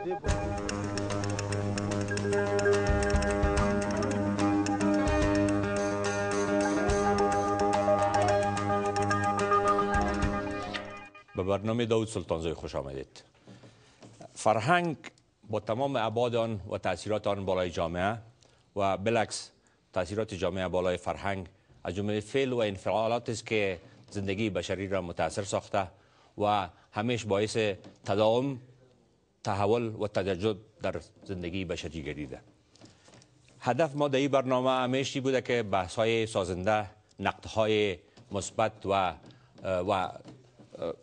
به برنامه داود سلطانزای خوش آمدید فرهنگ با تمام عباد آن و تاثیرات آن بالای جامعه و بلکس تاثیرات جامعه بالای فرهنگ از جمله فعل و انفعالات است که زندگی بشری را متاثر ساخته و همیش باعث تداوم تحول و تجدد در زندگی بشری گریده هدف ما در این برنامه همیشه بوده که بحث های سازنده نقد های مثبت و و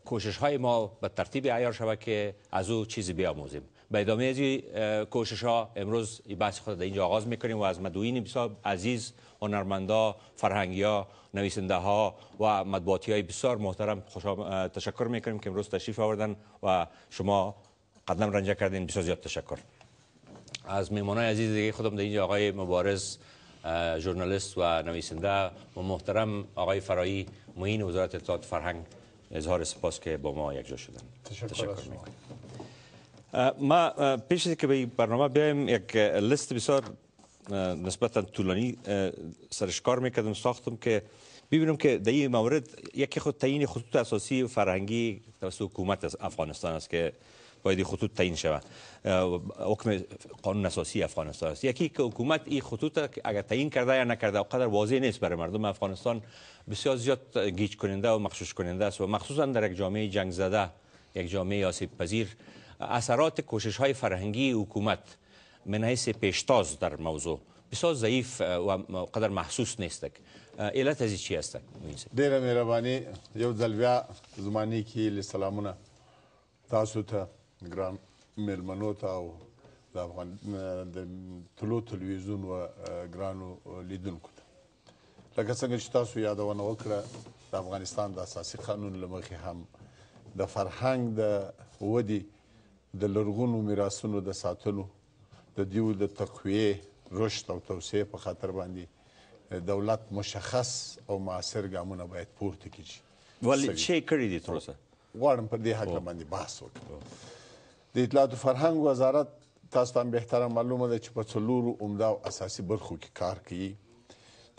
کوشش های ما به ترتیب عیار شود که از او چیزی بیاموزیم به ادامه از کوشش ها امروز بحث خود در اینجا آغاز میکنیم و از مدوین بسیار عزیز هنرمندا فرهنگی ها نویسنده ها و مطبوعاتی های بسیار محترم تشکر میکنیم که امروز تشریف آوردن و شما قدم رنجه کردین بسیار زیاد تشکر از میمانای عزیز دیگه خودم در اینجا آقای مبارز ژورنالیست و نویسنده و محترم آقای فرایی معین وزارت اطلاعات فرهنگ اظهار سپاس که با ما جا شدن تشکر, تشکر ما پیش از که به برنامه بیایم یک لست بسیار نسبتا طولانی سرش کار میکردم ساختم که ببینم که در این مورد یکی خود تعیین خطوط اساسی فرهنگی توسط حکومت افغانستان است که باید خطوط تعیین شود حکم قانون اساسی افغانستان است یکی که حکومت این خطوط اگر تعیین کرده یا نکرده قدر واضح نیست برای مردم افغانستان بسیار زیاد گیج کننده و مخشوش کننده است و مخصوصا در یک جامعه جنگ زده یک جامعه آسیب پذیر اثرات کوشش های فرهنگی حکومت من حیث پیشتاز در موضوع بسیار ضعیف و قدر محسوس نیستک علت از چی هستک ډیره مهرباني یو ځل بیا زمانی کې سلامونه تاسو ته تا. ګران مېلمنو ته او د افغان د تلو تلویزیون و ګرانو لیدونکو ته لکه څنګه چې تاسو یادونه وکړه د افغانستان د اساسي قانون لمخې هم د فرهنګ د ودی د لرغونو میراثونو د ساتلو د دیو د تقویې رشد او توسعې په خاطر باندې دولت مشخص او معاصر ګامونه باید پورته کړي ولې چې کړی دي تر اوسه غواړم په دې حق باندې بحث وکړم د اطلاعات او فرهنګ وزارت تاسو ته به تر معلومه ده چې په څلورو عمده او اساسي برخو کې کار کوي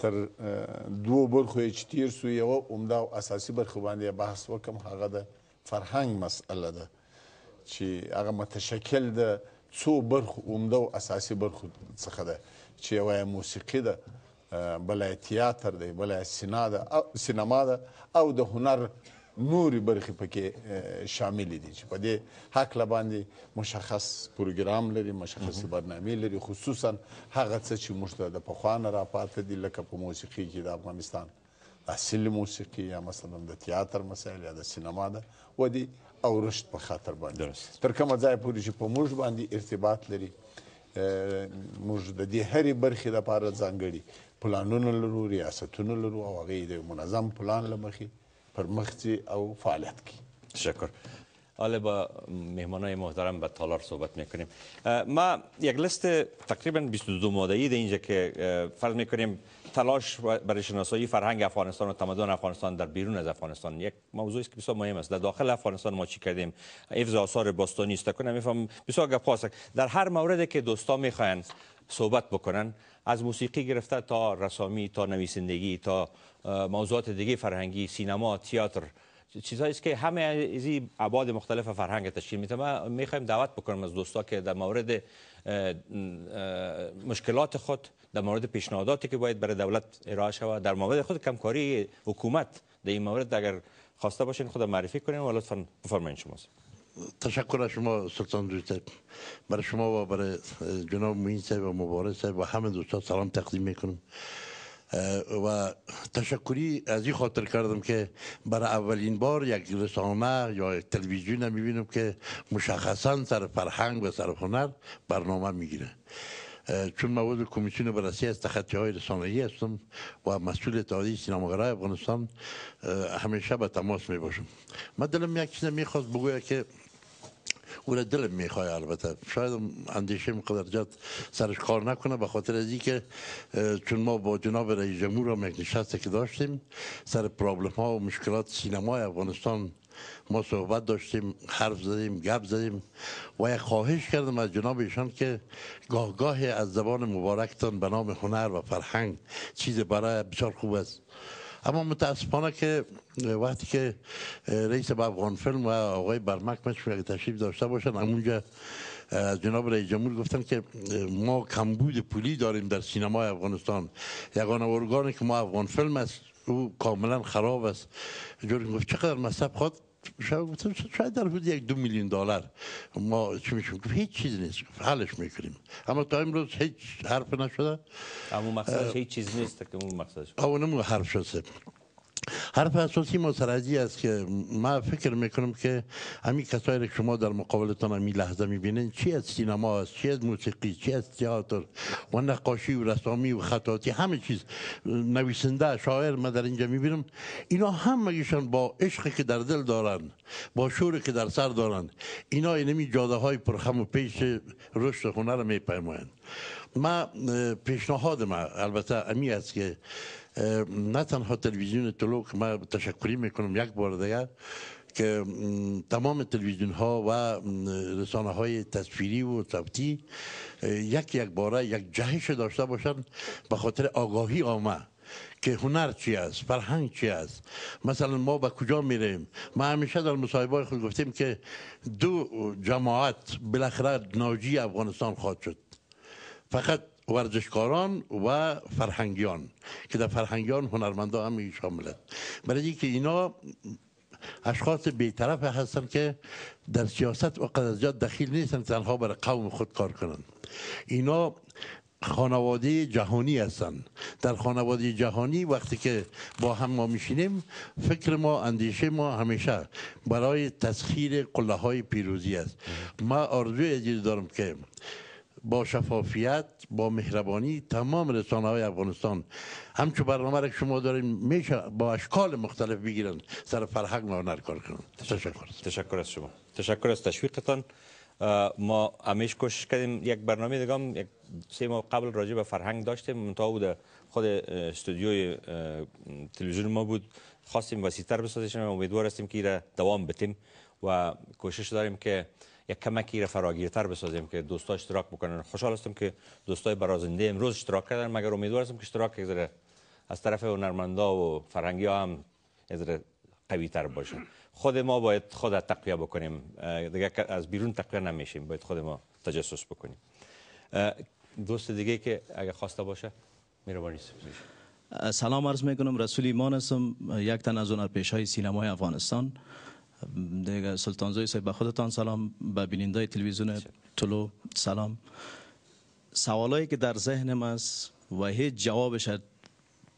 تر دوو برخو چې تیر سو یو عمده او اساسي برخو باندې بحث وکم هغه د فرهنګ مسأله ده چې هغه متشکل ده څو برخو عمده او اساسي برخو څخه ده چې یو موسیقي ده بل تیاتر دی بل سینا ده سینما ده او د هنر نوري برخې پکې شامل دي چې په دې حق لباندې مشخص پروګرام لري مشخصي برنامه لري خصوصا هغه څه چې موږ د پخوان را پاتې دي لکه په موسیقي کې د افغانستان اصل موسیقي یا مثلا د تیاتر مسایل یا د سینما ده و دي او رشد په خاطر باندې تر کومه ځای پورې چې په موږ باندې ارتباط لري موږ د دې هرې برخې لپاره ځانګړي پلانونه لرو ریاستونه لرو او هغه د منظم پلان لمخې پر او فعالیت کی شکر حالا با مهمانای محترم به تالار صحبت میکنیم ما یک لست تقریبا 22 ماده ای اینجا که فرض میکنیم تلاش برای شناسایی فرهنگ افغانستان و تمدن افغانستان در بیرون از افغانستان یک موضوعی است که بسیار مهم است در داخل افغانستان ما چی کردیم حفظ آثار باستانی است کنم میفهم بسیار گپ در هر موردی که دوستا میخواین صحبت بکنن از موسیقی گرفته تا رسامی تا نویسندگی تا موضوعات دیگه فرهنگی سینما تئاتر چیزایی است که همه از این ابعاد مختلف فرهنگ تشکیل میده ما میخوایم دعوت بکنم از دوستا که در مورد مشکلات خود در مورد پیشنهاداتی که باید برای دولت ارائه شود در مورد خود کمکاری حکومت در این مورد اگر خواسته باشین خود معرفی کنین و لطفا بفرمایید شما تشکر شما سلطان دوست برای شما و برای جناب مین و مبارز و همه دوستان سلام تقدیم میکنم و تشکری از این خاطر کردم که برای اولین بار یک رسانه یا تلویزیون میبینم که مشخصا سر فرهنگ و سر هنر برنامه میگیره چون مواد کمیسیون بررسی از تخطی های ای هستم و مسئول سینما سینماگرای افغانستان همیشه به تماس میباشم باشم من دلم یک چیز میخواست بگویم که او را دلم میخواه البته شاید اندیشه جد سرش کار نکنه به خاطر از که چون ما با جناب رئیس جمهور هم یک که داشتیم سر پرابلم ها و مشکلات سینمای افغانستان ما صحبت داشتیم حرف زدیم گپ زدیم و یک خواهش کردم از جناب ایشان که گاه گاهی از زبان مبارکتان به نام هنر و فرهنگ چیز برای بسیار خوب است اما متاسفانه که وقتی که رئیس افغان فیلم و آقای برمک مشوره تشریف داشته باشن اونجا از جناب رئیس جمهور گفتن که ما کمبود پولی داریم در سینما افغانستان یگانه ارگانی که ما افغان فیلم است او کاملا خراب است جوری گفت چقدر مصرف خود گفتم شاید در حدود یک دو میلیون دلار ما چی میشیم گفت هیچ چیز نیست حلش میکنیم اما تا امروز هیچ حرف نشده اما مقصدش هیچ چیز نیست که اون مقصدش اونم حرف شده حرف اساسی سرازی است که ما فکر میکنم که همین کسایی که شما در مقابلتان می لحظه میبینین چی از سینما است چی از موسیقی چی از تئاتر و نقاشی و رسامی و خطاطی همه چیز نویسنده شاعر ما در اینجا میبینم اینا گیشان با عشقی که در دل دارن با شور که در سر دارن اینا اینمی جاده های پرخم و پیش رشد هنر میپیمایند ما پیشنهاد ما البته امی است که نه تنها تلویزیون که ما تشکری میکنم یک بار دیگر که تمام تلویزیون ها و رسانه های تصویری و صوتی یک یک باره یک جهش داشته باشند به خاطر آگاهی آمه که هنر چی است فرهنگ چی است مثلا ما به کجا میریم ما همیشه در مصاحبه خود گفتیم که دو جماعت بالاخره ناجی افغانستان خواهد شد فقط ورزشکاران و فرهنگیان که در فرهنگیان هنرمندا هم شاملند برای اینکه اینا اشخاص بیطرف هستن که در سیاست و قدرزیاد دخیل نیستن تنها برای قوم خود کار کنند اینا خانواده جهانی هستن در خانواده جهانی وقتی که با هم ما میشینیم فکر ما اندیشه ما همیشه برای تسخیر قله های پیروزی است ما آرزوی عزیز دارم که با شفافیت با مهربانی تمام رسانه های افغانستان همچون برنامه که شما دارین میشه با اشکال مختلف بگیرند سر فرهنگ ما هنر کار کنن تشکر تشکر از شما تشکر است تشویقتان ما همیش کوشش کردیم یک برنامه دیگه یک سه ماه قبل راجع به فرهنگ داشتیم منتها بود خود استودیوی تلویزیون ما بود خواستیم وسیعتر بسازیم امیدوار هستیم که دوام بتیم و کوشش داریم که یک کمکی را فراگیرتر بسازیم که دوستا اشتراک بکنن خوشحال هستم که دوستای برازنده امروز اشتراک کردن مگر امیدوار هستم که اشتراک از طرف هنرمندا و فرهنگی ها هم طرف قوی تر باشه خود ما باید خود تقویه بکنیم دیگه از بیرون تقویه نمیشیم باید خود ما تجسس بکنیم دوست دیگه که اگه خواسته باشه میروانی سلام عرض میکنم رسول ایمان هستم یک تن از هنرپیشهای سینمای افغانستان سلطان زوی صاحب به خودتان سلام به بیننده تلویزیون تلو سلام سوالایی که در ذهنم است و هیچ جوابش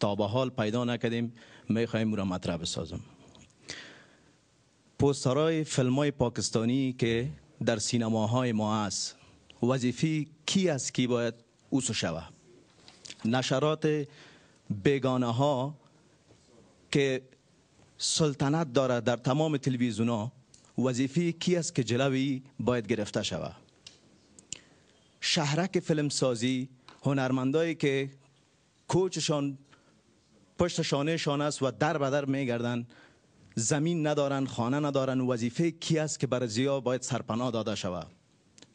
تا به حال پیدا نکردیم میخواهیم را مطرح بسازم پوسترهای فیلم های پاکستانی که در های ما است وظیفی کی است کی باید اوسو شوه نشرات بگانه ها که سلطنت داره در تمام تلویزیون وظیفه کی است که جلوی باید گرفته شود شهرک فیلمسازی هنرمندایی که کوچشان پشت شانه شان است و در بدر در میگردن زمین ندارن خانه ندارن وظیفه کی است که بر زیا باید سرپناه داده شود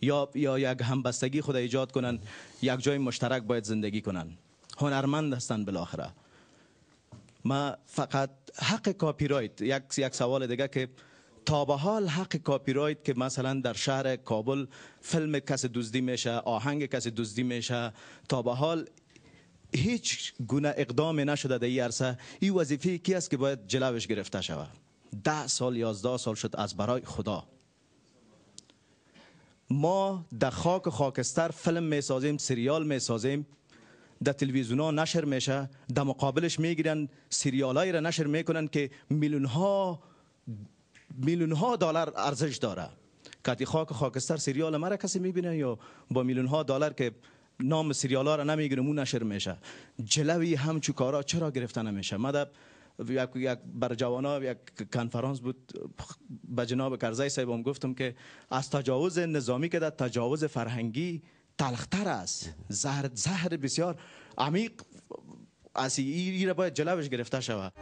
یا یا یک همبستگی خود ایجاد کنند، یک جای مشترک باید زندگی کنن هنرمند هستند بالاخره ما فقط حق کاپی رایت یک یک سوال دیگه که تا به حال حق کاپی رایت که مثلا در شهر کابل فیلم کسی دزدی میشه آهنگ کسی دزدی میشه تا به حال هیچ گونه اقدام نشده در این عرصه این وظیفه کی است که باید جلوش گرفته شود ده سال یازده سال شد از برای خدا ما در خاک خاکستر فلم میسازیم سریال میسازیم در تلویزیون ها نشر میشه در مقابلش میگیرن سریال را نشر میکنن که میلیون ها دلار ارزش داره کاتی خاک خاکستر سریال را کسی میبینه یا با میلیون ها دلار که نام سریال ها را نمیگیرم اون نشر میشه جلوی همچو کارا چرا گرفته نمیشه ما یک یک بر جوانا یک کنفرانس بود به جناب کرزی صاحبم گفتم که از تجاوز نظامی که در تجاوز فرهنگی تلختر است زهر زهر بسیار عمیق از این را باید جلوش گرفته شود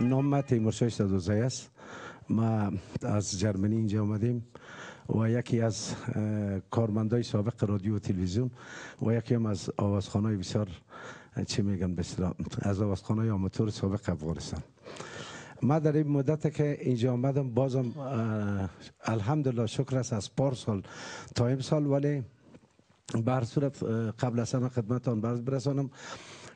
نام من تیمور است ما از جرمنی اینجا آمدیم و یکی از کارمندای سابق رادیو و تلویزیون و یکی هم از آوازخانهای بسیار چی میگن بسیار از آوازخوانای آماتور سابق افغانستان ما در این مدت که اینجا آمدم بازم الحمدلله شکر است از پار سال تا امسال ولی به هر صورت قبل از همه خدمتان باز برسانم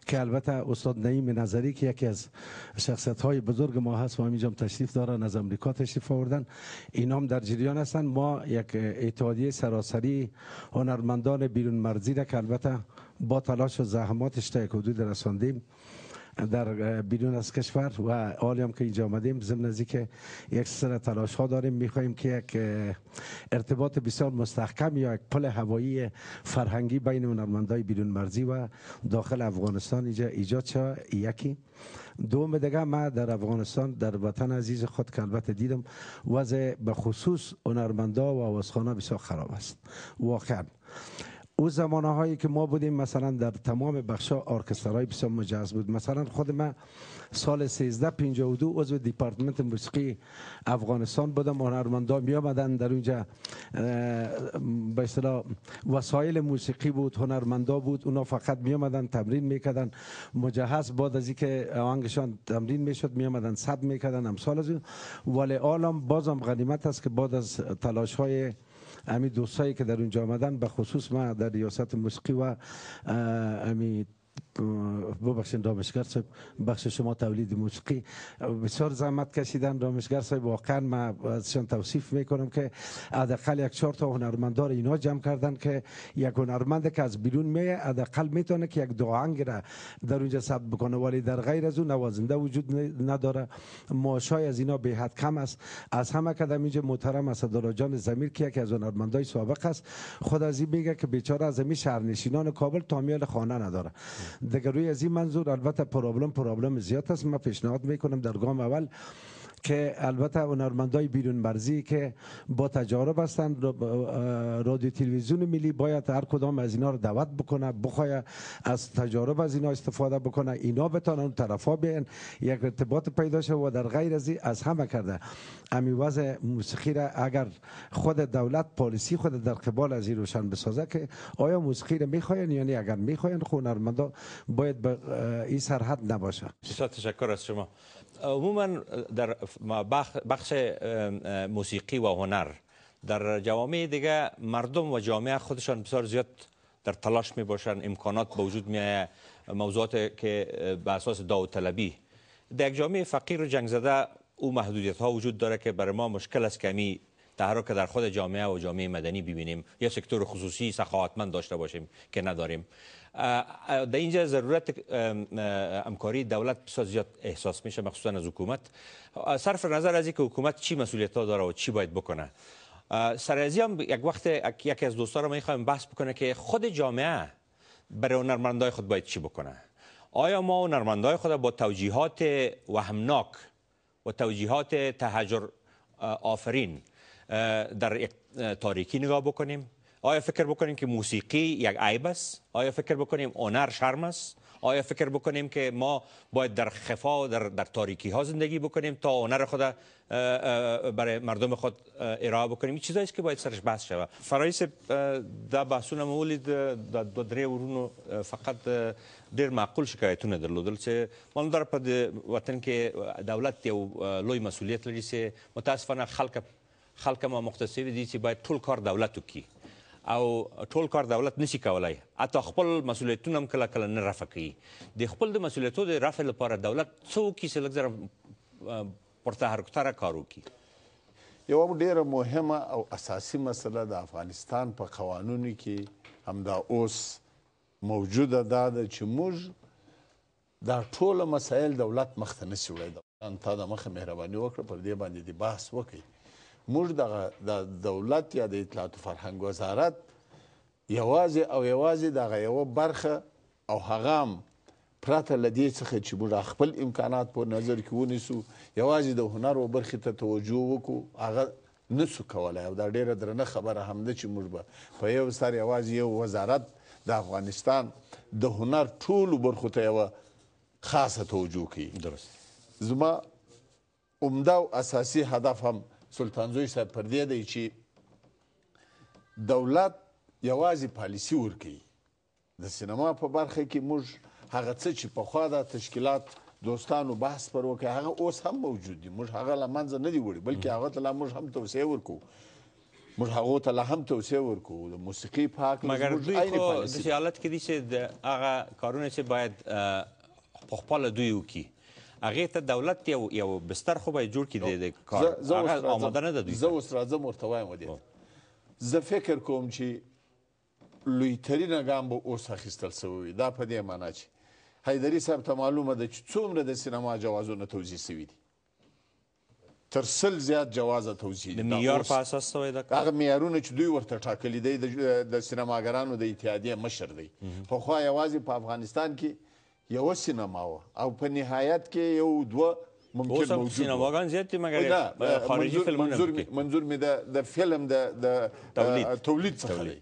که البته استاد نعیم نظری که یکی از شخصیت های بزرگ ما هست و همینجا تشریف دارن از امریکا تشریف آوردن اینا هم در جریان هستن ما یک اتحادیه سراسری هنرمندان بیرون مرزی را که البته با تلاش و زحمات یک حدود رساندیم در بیرون از کشور و حالی هم که اینجا آمدیم ضمن نزدیک یک سر تلاش ها داریم میخواهیم که یک ارتباط بسیار مستحکم یا یک پل هوایی فرهنگی بین هنرمندای بیرون مرزی و داخل افغانستان اینجا ایجاد شد یکی دوم دیگه ما در افغانستان در وطن عزیز خود که البته دیدم وضع به خصوص هنرمندا و وسخانه بسیار خراب است واقعا او زمانه هایی که ما بودیم مثلا در تمام بخش ها آرکستر های بسیار مجهز بود مثلا خود من سال 1352 عضو دیپارتمنت موسیقی افغانستان بودم هنرمندا می آمدن در اونجا به اصطلاح وسایل موسیقی بود هنرمندا بود اونا فقط می آمدن تمرین میکردن مجهز بود از اینکه آهنگشان تمرین میشد می آمدن صد میکردن امثال از ولی عالم بازم غنیمت است که بعد از تلاش های امی دوستایی که در اونجا آمدن به خصوص ما در ریاست موسیقی و امی ببخشید دامشگر صاحب بخش شما تولید موسیقی بسیار زحمت کشیدن دامشگر صاحب واقعا من ازشان توصیف میکنم که حداقل یک چهار تا هنرمندار اینا جمع کردن که یک هنرمند که از بیرون می حداقل میتونه که یک دو را در اونجا ثبت بکنه ولی در غیر از اون نوازنده وجود نداره ماشای از اینا به حد کم است از همه کدام اینجا محترم اسدالله جان زمیر که یکی از هنرمندای سابق است خود از این میگه که بیچاره از همین شهرنشینان کابل تامیال خانه نداره دیگه روی از این منظور البته پرابلم پرابلم زیاد است، من پیشنهاد میکنم در گام اول که البته هنرمندای بیرون مرزی که با تجارب هستند رادیو تلویزیون ملی باید هر کدام از اینا رو دعوت بکنه بخوای از تجارب از اینا استفاده بکنه اینا بتانن اون طرفا بیان یک ارتباط پیدا شه و در غیر از از همه کرده امیواز وضع موسیقی را اگر خود دولت پالیسی خود در قبال از این روشن بسازه که آیا موسیقی را میخواین یعنی اگر میخواین خب هنرمندا باید به با این سرحد نباشه بسیار تشکر از شما عموما در بخش موسیقی و هنر در جوامع دیگه مردم و جامعه خودشان بسیار زیاد در تلاش می باشن امکانات به وجود می آید موضوعات که به اساس داوطلبی در یک جامعه فقیر و جنگ زده او محدودیت ها وجود داره که برای ما مشکل است کمی تحرک در خود جامعه و جامعه مدنی ببینیم یا سکتور خصوصی سخاوتمند داشته باشیم که نداریم در اینجا ضرورت امکاری دولت بسیار زیاد احساس میشه مخصوصا از حکومت صرف نظر از اینکه حکومت چی مسئولیت ها داره و چی باید بکنه سر هم یک وقت یکی از دوستان رو میخوایم بحث بکنه که خود جامعه برای هنرمندای خود باید چی بکنه آیا ما هنرمندای خود با توجیهات وهمناک و توجیهات تهجر آفرین در یک تاریکی نگاه بکنیم آیا فکر بکنیم که موسیقی یک عیب است آیا فکر بکنیم هنر شرم است آیا فکر بکنیم که ما باید در خفا و در, در تاریکی ها زندگی بکنیم تا هنر خود برای مردم خود ارائه بکنیم این چیزایی که باید سرش بحث شود فرایس دا بحثونه مولید د دو درې ورونو فقط ډیر معقول شکایتونه درلودل چې مونږ در په وطن کې دولت یو لوی مسولیت لري چې متاسفانه خلک خلک ما مختصوي دي چې باید ټول کار دولت وکړي او ټول کار دولت نشي کولای حتی خپل مسولیتونه هم کله کله نه رفع کوي د خپل د مسولیتو د رفع لپاره دولت څه وکړي چې لږ ذره پورته هرکتره کار وکړي یو ډیره مهمه او اساسی مسله د افغانستان په قوانونو کې همدا اوس موجوده دا ده چې موږ دا ټول مسایل دولت مخته نسی وړي دا تا د مخه مهرباني وکړه پر دې باندې د بحث وکړي موږ دغه د دولت یا د اطلاعات و فرهنګ وزارت یوازې او یوازې دغه یوه برخه او هغه هم پرته له دې څخه چې موږ خپل امکانات په نظر کې ونیسو یوازې د هنر او برخې ته توجه وکړو هغه نسو کولی او دا ډیره درنه خبره هم ده چې موږ به په یو سر یوازې یو وزارت د افغانستان د هنر ټولو برخو ته یوه خاصه توجه کوي درست زما عمده او اساسي هدف هم سلطانزوی صاحب پر دې دی چې دولت یوازې پالیسي ورکوي د سینما په برخه کې موږ هغه څه چې پخوا د تشکیلات دوستانو بحث پر وکړ هغه اوس هم موجود دی موږ هغه له منځه نه دی وړي بلکې هغه ته موږ هم توسعه ورکو موږ هغه ته لا هم توسعه ورکو د موسیقي پاک مګر دوی خو د حالت کې دي چې هغه کارونه چې باید په خپل دوی وکړي هغه ته دولت یو یو بستر خو به جوړ کړي د کار هغه آماده نه ده زه اوس راځم ورته وایم ودیت زه فکر کوم چې لویترین ګام به اوس اخیستل سوی دا په دې معنی چې حیدری صاحب ته معلومه ده چې څومره د سینما جوازونه توزیع سوي دي تر سل زیات جوازه توزیع د معیار په اساس سوی ده هغه معیارونه چې دوی ورته ټاکلي دی د سینماګرانو د اتحادیې مشر دی پخوا یوازې په افغانستان کې یو سینما و او په نهایت کې یو دوه ممکن اوس هم سینماګان زیات دي مګر خارجي فلمونه منظور منظور مې د د فلم د د تولید څخه دی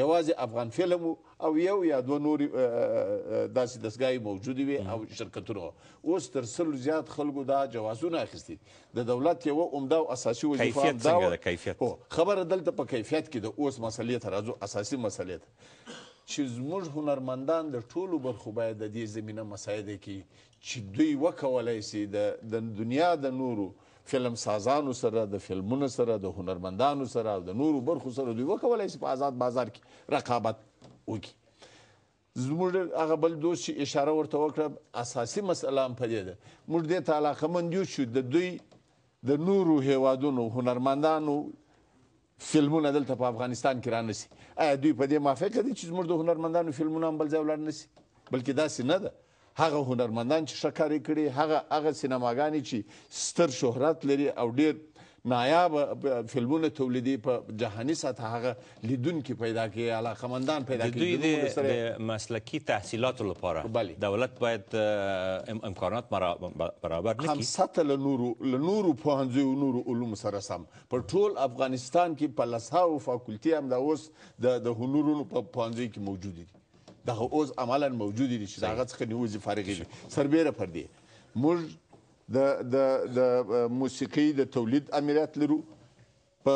یوازې افغان فلم او یو یا دوه نور داسې دستګاهي موجود وي او شرکتونه اوس تر سلو زیات خلکو دا جوازونه اخیستي د دولت یو عمده او اساسي وظیفه دا کیفیت څنګه ده کیفیت خبره دلته په کیفیت کې د اوس مسلې ته راځو اساسي مسلې ته چې زموږ هنرمندان د ټولو برخو باید د دې زمینه مساعده کړي چې دوی وکولای سي د دنیا د نورو فلم سازانو سره د فلمونو سره د هنرمندانو سره د نورو برخو سره دوی وکولای سي په آزاد بازار کې رقابت وکړي زموږ هغه بل دوست چې اشاره ورته وکړه اساسي مسله هم په دې ده موږ دې ته علاقمند یو شو د دوی د نورو هیوادونو هنرمندانو فلمونه دلته په افغانستان کې را نسی آیا دوی په دې موافقه دي چې زموږ د هنرمندانو فلمونه هم بل ځای ولاړ نسی بلکې داسې نه ده هغه هنرمندان چې ښه کاري کړي هغه هغه سینماګانې چې ستر شهرت لري او ډېر نایاب فلمونه تولیدي په جهاني سطح هغه لیدونکي پیدا کړي علاقمندان پیدا کړي دوی د مسلکي تحصیلاتو لپاره دولت باید امکانات برابر کړي هم سطح له نورو له نورو پوهنځیو نورو علوم سره سم په ټول افغانستان کې په لساو فاکولټي هم د اوس د هنرونو په پوهنځیو کې موجود دي دغه اوس عملا موجود دي چې دغه څخه نیوزي فارغې دي سربېره پر دې موږ د د د موسیقي د تولید امیریت لرو په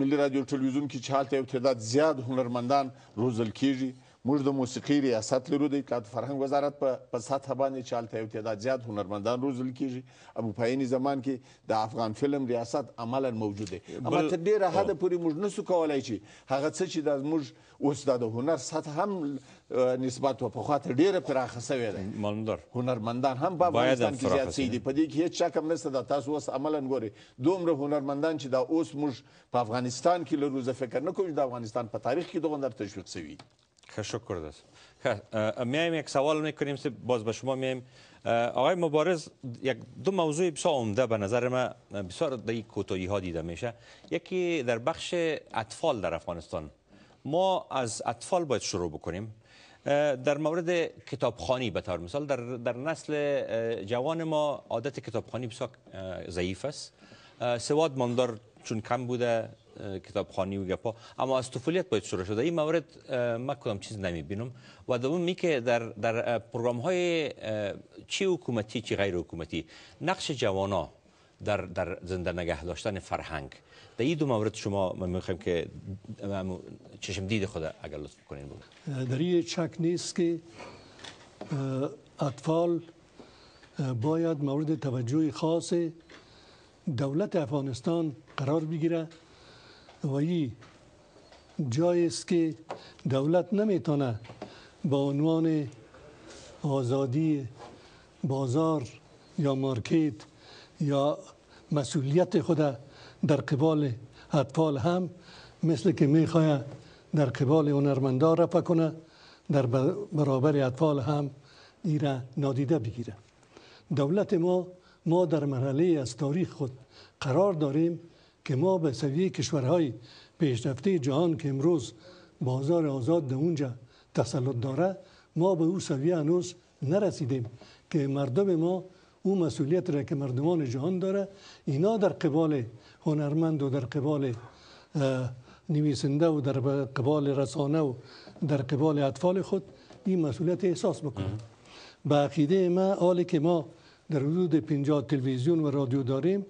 ملي رادیو تلویزیون کې چې هلته یو تعداد زیات هنرمندان روزل کیږي موږ د موسیقي ریاست لرو د اطلاعات فرهنګ وزارت په په سطح باندې چالتې او تعداد زیات هنرمندان روزل کیږي ابو پایینی زمان کې د افغان فلم ریاست عملا موجود دی اما تر ډیره حد پورې موږ نسو کولای چې هغه څه چې د موږ اوس د هنر سطح هم نسبت په خاطر ډیره پراخه شوی دی معلومدار هنرمندان هم په افغانستان کې زیات سي دي په دې کې هیڅ شک هم نشته دا تاسو اوس عملا ګوري دومره هنرمندان چې دا اوس موږ په افغانستان کې لرو زه فکر نه کوم چې د افغانستان په تاریخ کې دغه هنر تشویق شوی تشکر است میایم یک سوال میکنیم باز به شما میایم آقای مبارز یک دو موضوع بسیار عمده به نظر ما بسیار در این ها دیده میشه یکی در بخش اطفال در افغانستان ما از اطفال باید شروع بکنیم در مورد کتابخانی به طور مثال در, نسل جوان ما عادت کتابخانی بسیار ضعیف است سواد ماندار چون کم بوده کتابخانی و گپا اما از طفولیت باید شروع شده این موارد ما کدام چیز نمیبینم و می که در در پروگرام های چی حکومتی چی غیر حکومتی نقش جوانا در در زنده نگه داشتن فرهنگ در این دو مورد شما من میخوایم که چشم دید خود اگر لطف کنین بود در این چک نیست که اطفال باید مورد توجه خاص دولت افغانستان قرار بگیره وی جایی است که دولت نمیتونه با عنوان آزادی بازار یا مارکت یا مسئولیت خود در قبال اطفال هم مثل که میخواه در قبال هنرمندا رفع کنه در برابر اطفال هم ایرا نادیده بگیره دولت ما ما در مرحله از تاریخ خود قرار داریم که ما به سویه کشورهای پیشرفته جهان که امروز بازار آزاد در اونجا تسلط داره ما به او سویه هنوز نرسیدیم که مردم ما او مسئولیت را که مردمان جهان داره اینا در قبال هنرمند و در قبال نویسنده و در قبال رسانه و در قبال اطفال خود این مسئولیت احساس بکنن به عقیده ما آلی که ما در حدود 50 تلویزیون و رادیو داریم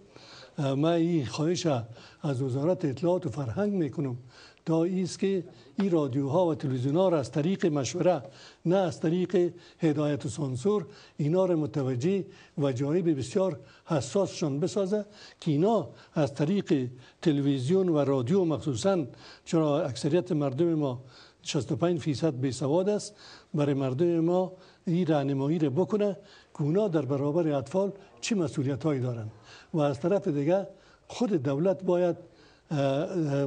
من این خواهش از وزارت اطلاعات و فرهنگ میکنم تا است که این رادیوها و تلویزیونها را از طریق مشوره نه از طریق هدایت و سانسور اینا را متوجه و جایب بسیار حساسشان بسازه که اینا از طریق تلویزیون و رادیو مخصوصا چرا اکثریت مردم ما 65 فیصد بی است برای مردم ما این رهنمایی را بکنه که اونا در برابر اطفال چه مسئولیت هایی دارند و از طرف دیگه خود دولت باید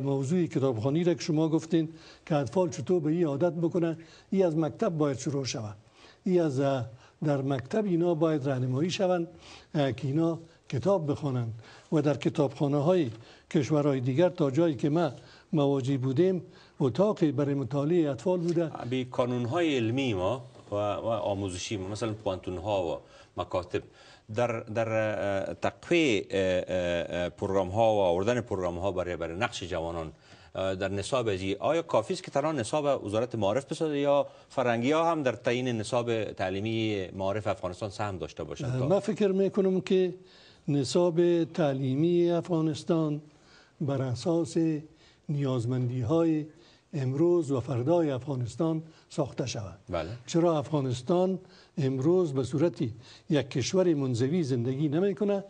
موضوع کتابخانی را که شما گفتین که اطفال چطور به این عادت بکنن این از مکتب باید شروع شود در مکتب اینا باید راهنمایی شوند که اینا کتاب بخوانند و در کتابخانه های کشورهای دیگر تا جایی که ما مواجه بودیم اتاقی برای مطالعه اطفال بوده به کانون های علمی ما و, آموزشی ما مثلا پانتون ها و مکاتب در در تقوی پروگرام ها و آوردن پروگرام ها برای برای نقش جوانان در نصاب ازی آیا کافی است که تنها نصاب وزارت معارف بسازه یا فرنگی ها هم در تعیین نصاب تعلیمی معارف افغانستان سهم داشته باشند من فکر می که نصاب تعلیمی افغانستان بر اساس نیازمندی های امروز و فردای افغانستان ساخته شود بله. چرا افغانستان امروز به صورت یک کشور منزوی زندگی نمیکنه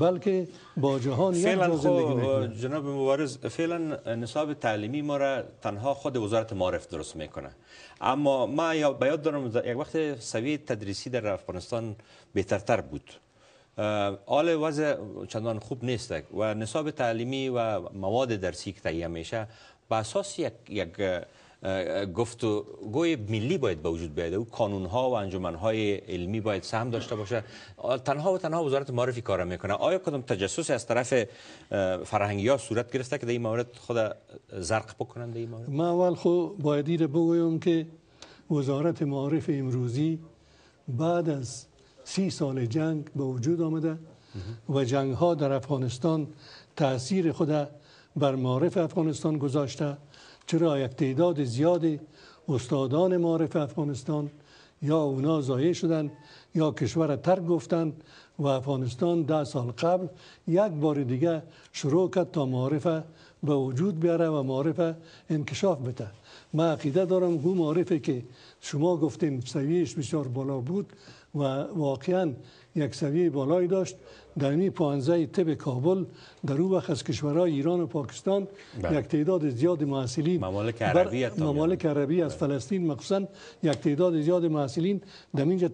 بلکه با جهان یک زندگی میکنه جناب مبارز فعلا نصاب تعلیمی ما را تنها خود وزارت معرف درست میکنه اما ما به یاد دارم یک وقت سویه تدریسی در افغانستان بهترتر بود حال وضع چندان خوب نیست و نصاب تعلیمی و مواد درسی که تهیه میشه به اساس یک, یک گفت و گوی ملی باید به وجود بیاد او کانون ها و انجمن های علمی باید سهم داشته باشه تنها و تنها وزارت معرفی کار میکنه آیا کدام تجسس از طرف فرهنگی ها صورت گرفته که در این مورد خود زرق بکنند این مورد ما اول خو باید ایره بگویم که وزارت معارف امروزی بعد از سی سال جنگ به وجود آمده و جنگ ها در افغانستان تاثیر خود بر معارف افغانستان گذاشته چرا یک تعداد زیادی استادان معرف افغانستان یا اونا زایه شدن یا کشور ترک گفتن و افغانستان ده سال قبل یک بار دیگه شروع کرد تا معرفه به وجود بیاره و معرفه انکشاف بده من عقیده دارم گو معرفه که شما گفتین سویش بسیار بالا بود و واقعا یکسویه بالایی داشت در می پانزه طب کابل در اون وقت از کشورهای ایران و پاکستان بله. یک تعداد زیاد محصلین ممالک عربی, ممالک عربی از فلسطین مخصوصا یک تعداد زیاد محصلین در اینجا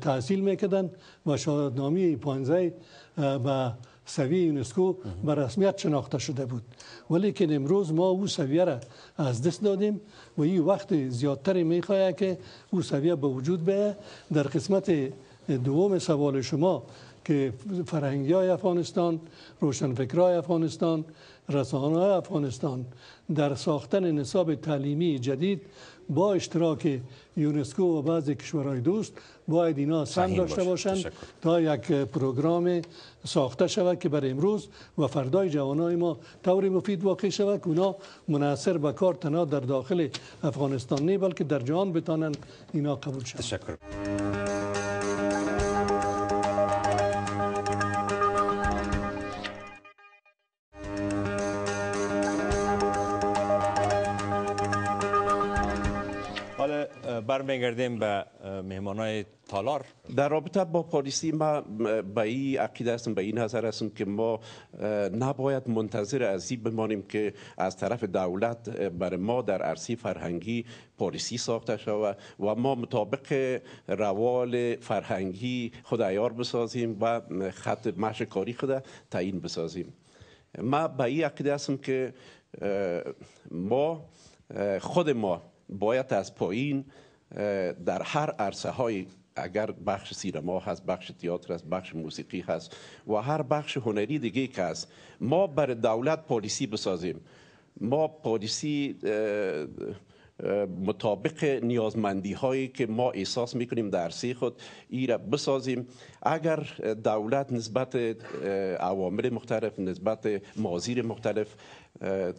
تحصیل میکردن و شاهدنامه پانزه و سویه یونسکو به رسمیت شناخته شده بود ولی که امروز ما او سویه را از دست دادیم و این وقت زیادتر میخواه که او سویه به وجود بیه در قسمت دوم سوال شما که فرهنگی های افغانستان های افغانستان رسانه های افغانستان در ساختن نصاب تعلیمی جدید با اشتراک یونسکو و بعضی کشورهای دوست باید اینا سم داشته باشند تا یک پروگرام ساخته شود که برای امروز و فردای جوانای ما طوری مفید واقع شود که اونا منحصر به کار تنها در داخل افغانستان نه بلکه در جهان بتانند اینا قبول شود برمیگردیم به مهمانای تالار در رابطه با پالیسی ما به این عقیده هستم به این نظر هستم که ما نباید منتظر از این بمانیم که از طرف دولت بر ما در عرصه فرهنگی پالیسی ساخته شود و ما مطابق روال فرهنگی خود بسازیم و خط مش کاری خود تعیین بسازیم ما به این عقیده هستم که ما خود ما باید از پایین در هر عرصه های اگر بخش سینما هست بخش تئاتر است بخش موسیقی هست و هر بخش هنری دیگه که هست ما بر دولت پالیسی بسازیم ما پالیسی مطابق نیازمندی هایی که ما احساس میکنیم در سی خود ای را بسازیم اگر دولت نسبت عوامل مختلف نسبت مازیر مختلف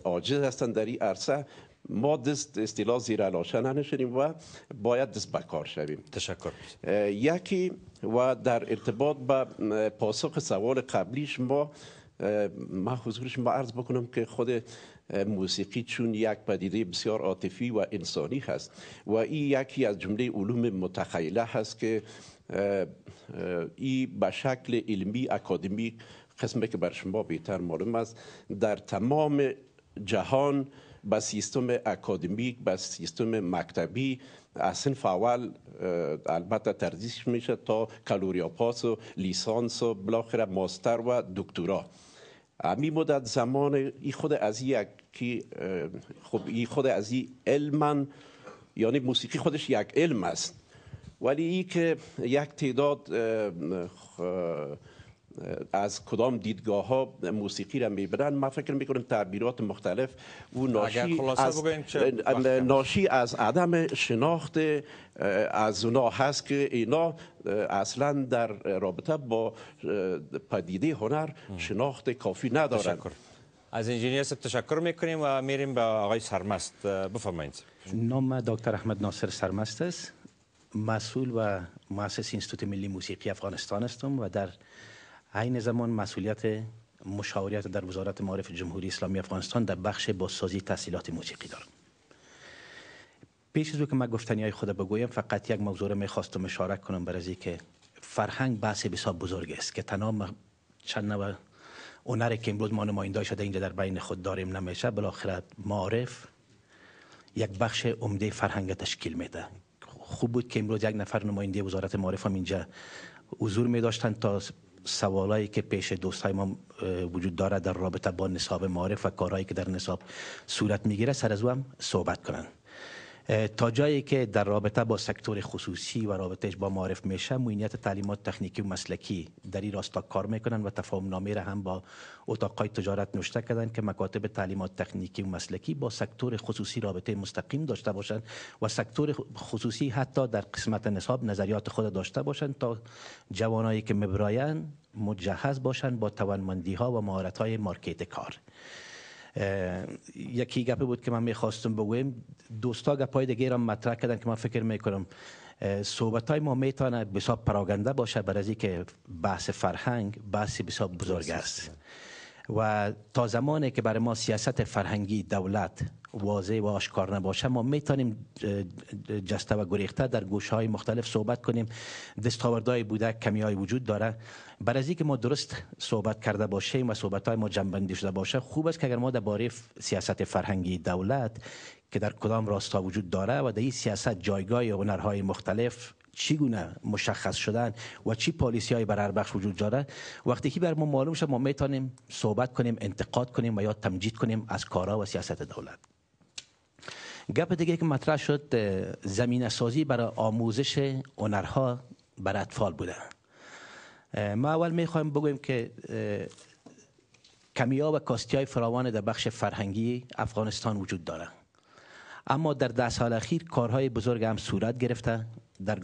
عاجز هستند در این عرصه ما دست استیلا زیر علاشه ننشنیم و باید دست بکار شویم تشکر یکی و در ارتباط به پاسخ سوال قبلیش ما ما حضورش ما عرض بکنم که خود موسیقی چون یک پدیده بسیار عاطفی و انسانی هست و این یکی از جمله علوم متخیله هست که این به شکل علمی اکادمی قسمی که بر شما بهتر معلوم است در تمام جهان با سیستم اکادمیک با سیستم مکتبی از سنف اول البته ترجیح میشه تا کالوریا پاس و لیسانس و ماستر و دکترا امی مدت زمان ای خود از خب خود از این علم یعنی موسیقی خودش یک علم است ولی ای که یک تعداد از کدام دیدگاه ها موسیقی را میبرن ما فکر میکنم تعبیرات مختلف و ناشی از ناشی از عدم شناخت از اونا هست که اینا اصلا در رابطه با پدیده هنر شناخت کافی ندارن از انجینیر سب تشکر میکنیم و میریم به آقای سرمست بفرمایید نام دکتر احمد ناصر سرمست است مسئول و مؤسس اینستیتوت ملی موسیقی افغانستان هستم و در عین زمان مسئولیت مشاوریت در وزارت معارف جمهوری اسلامی افغانستان در بخش بازسازی تحصیلات موسیقی دارم پیش از که من گفتنی های خود بگویم فقط یک موضوع رو میخواستم اشاره کنم برای که فرهنگ بحث بسیار بزرگ است که تنها چند نوع هنری که امروز ما نماینده شده اینجا در بین خود داریم نمیشه بالاخره معارف یک بخش عمده فرهنگ تشکیل میده خوب بود که امروز یک نفر نماینده وزارت معارف هم اینجا حضور می داشتن تا سوالایی که پیش دوستای ما وجود داره در رابطه با نصاب معارف و کارهایی که در نصاب صورت میگیره سر از هم صحبت کنند تا جایی که در رابطه با سکتور خصوصی و رابطهش با معرف میشه موینیت تعلیمات تکنیکی و مسلکی در این راستا کار میکنن و تفاهم نامه را هم با اتاقای تجارت نوشته کردن که مکاتب تعلیمات تکنیکی و مسلکی با سکتور خصوصی رابطه مستقیم داشته باشند و سکتور خصوصی حتی در قسمت نصاب نظریات خود داشته باشند تا جوانایی که مبراین مجهز باشند با توانمندی ها و مهارت های مارکت کار یکی گپی بود که من میخواستم بگویم دوستا گپای دیگه را مطرح کردن که من فکر میکنم صحبت های ما میتونه بسیار پراگنده باشه برای از که بحث فرهنگ بحث بسیار بزرگ است و تا زمانی که برای ما سیاست فرهنگی دولت واضح و آشکار نباشه ما میتونیم جسته و گریخته در گوش های مختلف صحبت کنیم دستاوردهای بوده کمی های وجود داره بر از اینکه ما درست صحبت کرده باشیم و صحبت های ما جنبندی شده باشه خوب است که اگر ما در درباره سیاست فرهنگی دولت که در کدام راستا وجود داره و در این سیاست جایگاه هنرهای مختلف چیگونه؟ مشخص شدن و چی پالیسی های بر هر بخش وجود داره وقتی که بر ما معلوم شد ما میتونیم صحبت کنیم انتقاد کنیم و یا تمجید کنیم از کارا و سیاست دولت گپ دیگه که مطرح شد زمین سازی برای آموزش هنرها برای اطفال بوده ما اول میخوایم بگویم که کمیاب و کاستی های فراوان در بخش فرهنگی افغانستان وجود داره اما در ده سال اخیر کارهای بزرگ هم صورت گرفته در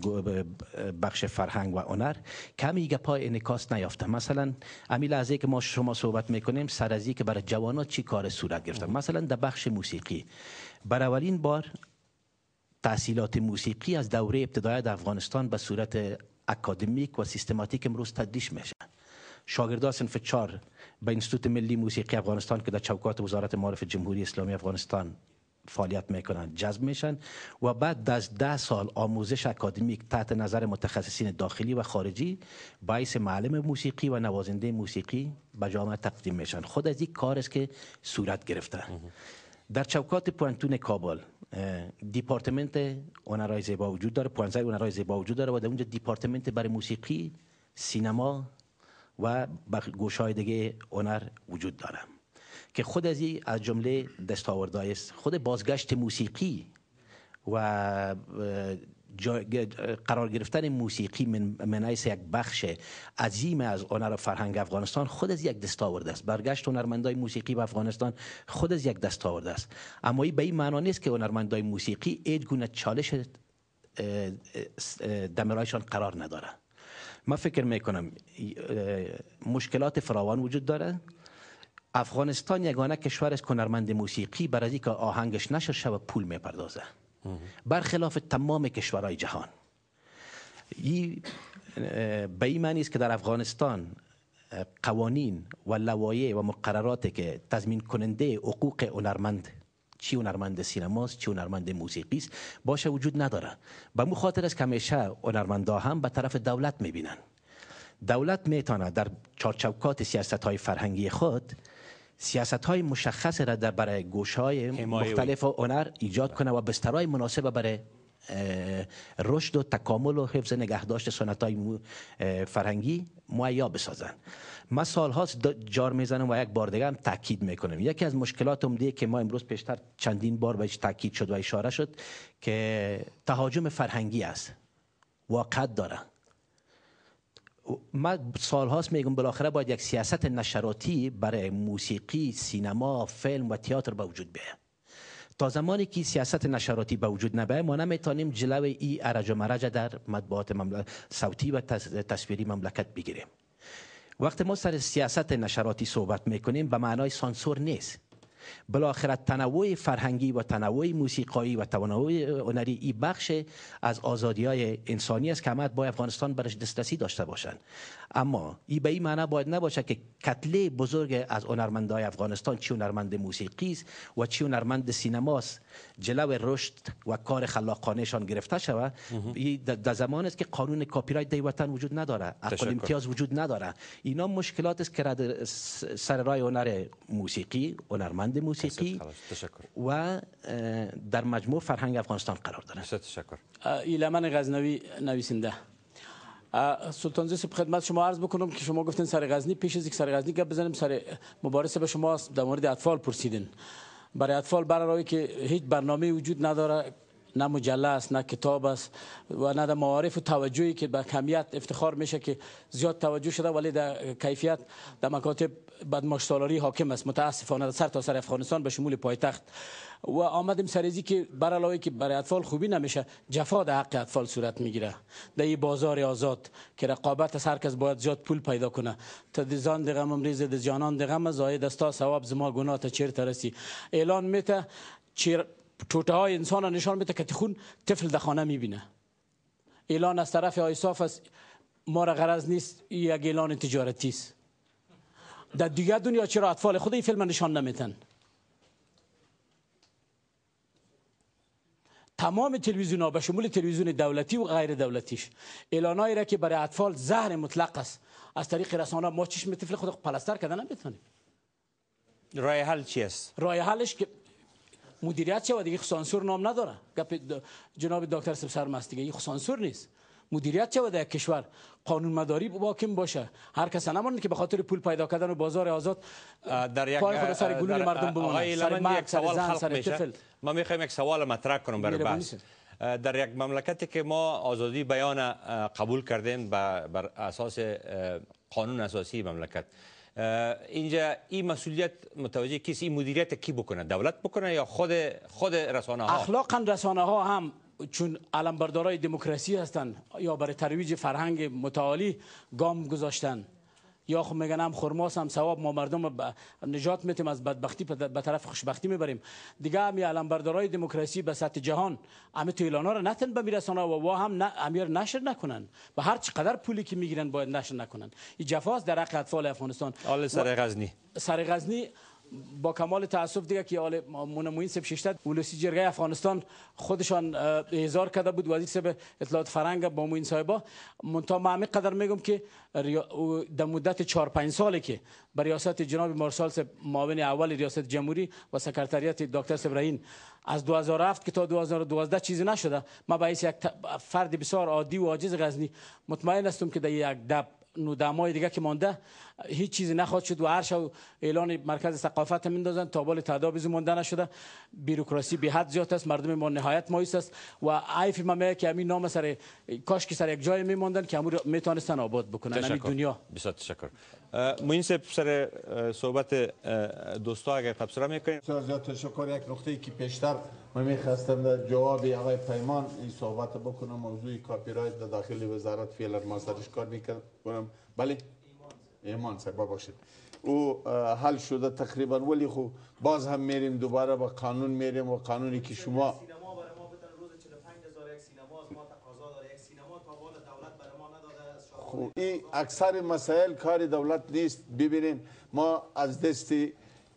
بخش فرهنگ و هنر کمی گپای انکاس نیافته مثلا امی لحظه که ما شما صحبت میکنیم سر از که برای جوانات چی کار صورت گرفته مثلا در بخش موسیقی بر اولین بار تحصیلات موسیقی از دوره ابتدای در افغانستان به صورت اکادمیک و سیستماتیک امروز تدریس میشن شاگرده سنف چار به انستیتوت ملی موسیقی افغانستان که در چوکات وزارت معارف جمهوری اسلامی افغانستان فعالیت میکنن جذب میشن و بعد از ده سال آموزش اکادمیک تحت نظر متخصصین داخلی و خارجی باعث معلم موسیقی و نوازنده موسیقی به جامعه تقدیم میشن خود از این کار است که صورت گرفته در چوکات پوانتون کابل دیپارتمنت اونرای زیبا وجود داره پوانزه هنرهای زیبا وجود داره و در اونجا دیپارتمنت برای موسیقی سینما و گوشهای دیگه هنر وجود داره که خود از از جمله دستاوردهای است خود بازگشت موسیقی و قرار گرفتن موسیقی من یک بخش عظیم از هنر فرهنگ افغانستان خود از یک دستاورد است برگشت هنرمندای موسیقی به افغانستان خود از یک دستاورد است اما این به این معنا نیست که هنرمندای موسیقی هیچ گونه چالش دمرایشان قرار نداره من فکر میکنم مشکلات فراوان وجود داره افغانستان یگانه کشور است که هنرمند موسیقی برای اینکه آهنگش نشر شود پول میپردازه برخلاف تمام کشورهای جهان این به این معنی است که در افغانستان قوانین و لوایح و مقرراتی که تضمین کننده حقوق هنرمند چی هنرمند سینماست چی هنرمند موسیقی است باشه وجود نداره به مو خاطر است که همیشه هنرمندا هم به طرف دولت میبینن دولت میتونه در چارچوکات سیاست های فرهنگی خود سیاست های مشخص را در برای گوش های مختلف و هنر ایجاد کنه و بسترهای مناسب برای رشد و تکامل و حفظ نگهداشت سنت های فرهنگی مهیا بسازن ما هاست جار میزنم و یک بار دیگه هم تاکید میکنم یکی از مشکلات عمده که ما امروز پیشتر چندین بار بهش تاکید شد و اشاره شد که تهاجم فرهنگی است واقعت داره من سالهاست میگم بالاخره باید یک سیاست نشراتی برای موسیقی، سینما، فیلم و تئاتر به وجود بیاید تا زمانی که سیاست نشراتی به وجود نبه ما نمیتونیم جلو ای ارج و مرج در مطبوعات مملکت صوتی و تصویری مملکت بگیریم وقتی ما سر سیاست نشراتی صحبت میکنیم به معنای سانسور نیست بالاخره تنوع فرهنگی و تنوع موسیقایی و تنوع هنری این بخش از آزادی های انسانی است که همه با افغانستان برش دسترسی داشته باشند اما این به این معنی باید نباشه که کتله بزرگ از هنرمندای افغانستان چی هنرمند موسیقی است و چی هنرمند سینماست جلو رشد و کار خلاقانهشان گرفته شود در زمان است که قانون کپی رایت در وطن وجود نداره حق امتیاز وجود نداره اینا مشکلات است که سر راه هنر موسیقی هنرمند موسیقی و در مجموع فرهنگ افغانستان قرار داره تشکر ایلمن غزنوی نویسنده سلطان به خدمت شما عرض بکنم که شما گفتین سر غزنی پیش از یک سر غزنی گپ بزنیم سر مبارزه به شما در مورد اطفال پرسیدین برای اطفال برای که هیچ برنامه وجود نداره نه مجله است نه کتاب است و نه در معارف و توجهی که به کمیت افتخار میشه که زیاد توجه شده ولی در کیفیت در مکاتب بدماش حاکم است متاسفانه در سر تا سر افغانستان به شمول پایتخت و آمدیم سریزی که بر که برای اطفال خوبی نمیشه جفا در حق اطفال صورت میگیره در این بازار آزاد که رقابت از هر باید زیاد پول پیدا کنه تا دیزان دغم امریز دی جانان دغم زاید استا سواب زما گناه تا چیر ترسی اعلان میته چیر توته های انسان نشان میته که تخون طفل در خانه میبینه اعلان از طرف آیصاف است ما را غرض نیست یک اعلان تجارتی است در دیگر دنیا چرا اطفال خود این فیلم نشان نمیتن تمام تلویزیون ها به شمول تلویزیون دولتی و غیر دولتیش اعلانایی را که برای اطفال زهر مطلق است از طریق رسانه ما چشم طفل خود پلستر کردن نمیتونیم رای حل چی رای حلش که مدیریت چه و دیگه خسانسور نام نداره گپ جناب دکتر سبسر مست دیگه سانسور نیست مدیریت چه در یک کشور قانون مداری باکم باشه هر کس نمانه که به خاطر پول پیدا کردن و بازار آزاد در یک پای سر مردم بمونه سر مرد سوال زن سر طفل ما میخوایم یک سوال مطرح کنم برای بحث در یک مملکتی که ما آزادی بیان قبول کردیم بر اساس قانون اساسی مملکت اینجا این مسئولیت متوجه کسی مدیریت کی بکنه دولت بکنه یا خود خود رسانه ها اخلاقا رسانه ها هم چون علمبردارای دموکراسی هستن یا برای ترویج فرهنگ متعالی گام گذاشتن یا خب هم خرماس هم سواب ما مردم نجات میتیم از بدبختی به طرف خوشبختی میبریم دیگه هم علم بردارای دموکراسی به سطح جهان همه تو ها رو نتن به میرسانه و وا هم امیر نشر نکنن و هر چقدر پولی که میگیرن باید نشر نکنن این جفاست در حق اطفال افغانستان آل سر غزنی سر غزنی با کمال تاسف دیگه که آل مونموین سب ششتد ولسی جرگه افغانستان خودشان هزار کرده بود وزیر سب اطلاعات فرنگ با موین صاحبا من تا معمی قدر میگم که در مدت 4 5 سالی که بر ریاست جناب مارسال سب معاون اول ریاست جمهوری و سکرتریت دکتر رهین از 2007 که تا 2012 چیزی نشده ما به یک فرد بسیار عادی و عاجز غزنی مطمئن هستم که در یک دب نودمای دیگه که مانده هیچ چیزی نخواد شد و هر شب اعلان مرکز ثقافت میندازن تا بال بیزی مونده نشده بیروکراسی به حد زیاد است مردم ما نهایت مایوس است و عیف ما که همین نام سر کاش که سر یک جای میموندن که امور میتونستن آباد بکنن همین دنیا بسیار تشکر موین سر صحبت دوستا اگر تبصره میکنیم بسیار زیاد تشکر یک نقطه ای که پیشتر من میخواستم در جواب آقای پیمان این صحبت بکنم موضوع کاپی رایت داخل وزارت فعلا ما سرش کار میکنم بله ایمان صاحب باشید او حل شده تقریبا ولی خو خب باز هم میریم دوباره با قانون میریم و قانونی که شما خب، این اکثر مسائل کار دولت نیست ببینیم ما از دست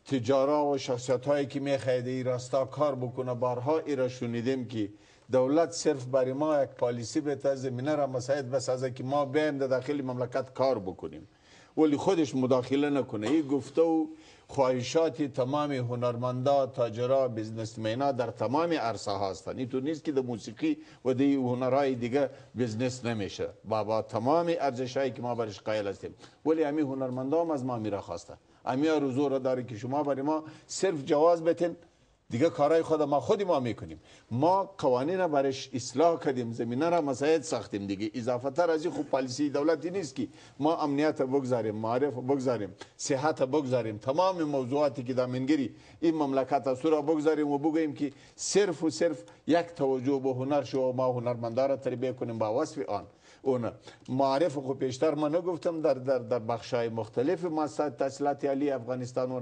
تجارا و شخصیت هایی که میخواید این راستا کار بکنه بارها ای را شنیدیم که دولت صرف برای ما یک پالیسی به زمینه را مساعد بس که ما بیم در داخلی داخل مملکت کار بکنیم ولی خودش مداخله نکنه این گفته و خواهشات تمام هنرمندا تاجرا بزنسمنا در تمام عرصه هستند این تو نیست که در موسیقی و دی هنرهای دیگه بزنس نمیشه با, با تمام ارزشهایی که ما برش قائل هستیم ولی همی هنرمندا هم از ما میره خواسته امی روزو را داره که شما برای ما صرف جواز بتین دیگه کارهای خود ما خودی ما میکنیم ما قوانین را برش اصلاح کردیم زمینه را مساعد ساختیم دیگه اضافه تر از این خوب پالیسی دولتی نیست که ما امنیت بگذاریم معرف بگذاریم صحت بگذاریم تمام موضوعاتی که در منگیری این مملکت است را بگذاریم و بگوییم که صرف و صرف یک توجه به هنر شو و ما هنرمندا را تربیه کنیم با وصف آن اونه معارف خو پیشتر من نگفتم در در در بخش های مختلف ما تحصیلات علی افغانستان و